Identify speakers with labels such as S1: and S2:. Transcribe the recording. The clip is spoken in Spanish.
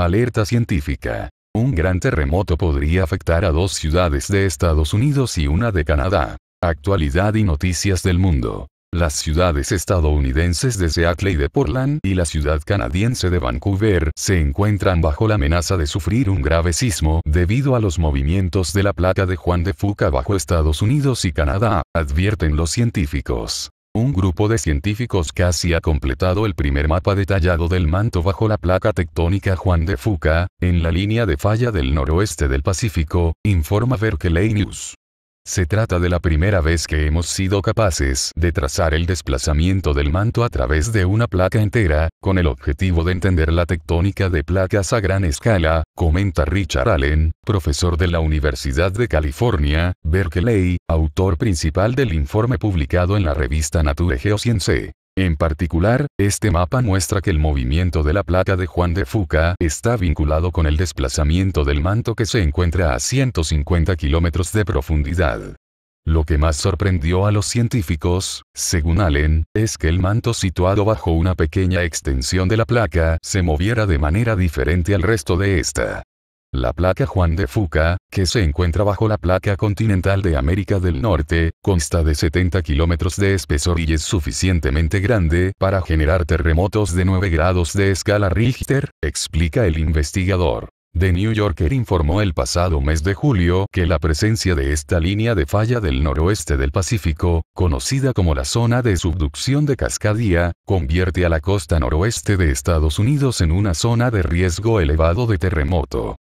S1: Alerta científica. Un gran terremoto podría afectar a dos ciudades de Estados Unidos y una de Canadá. Actualidad y noticias del mundo. Las ciudades estadounidenses de Seattle y de Portland y la ciudad canadiense de Vancouver se encuentran bajo la amenaza de sufrir un grave sismo debido a los movimientos de la placa de Juan de Fuca bajo Estados Unidos y Canadá, advierten los científicos un grupo de científicos casi ha completado el primer mapa detallado del manto bajo la placa tectónica Juan de Fuca, en la línea de falla del noroeste del Pacífico, informa Berkeley News. Se trata de la primera vez que hemos sido capaces de trazar el desplazamiento del manto a través de una placa entera, con el objetivo de entender la tectónica de placas a gran escala, comenta Richard Allen, profesor de la Universidad de California, Berkeley, autor principal del informe publicado en la revista Nature Geoscience. En particular, este mapa muestra que el movimiento de la placa de Juan de Fuca está vinculado con el desplazamiento del manto que se encuentra a 150 kilómetros de profundidad. Lo que más sorprendió a los científicos, según Allen, es que el manto situado bajo una pequeña extensión de la placa se moviera de manera diferente al resto de esta. La placa Juan de Fuca, que se encuentra bajo la placa continental de América del Norte, consta de 70 kilómetros de espesor y es suficientemente grande para generar terremotos de 9 grados de escala Richter, explica el investigador. The New Yorker informó el pasado mes de julio que la presencia de esta línea de falla del noroeste del Pacífico, conocida como la zona de subducción de Cascadia, convierte a la costa noroeste de Estados Unidos en una zona de riesgo elevado de terremoto.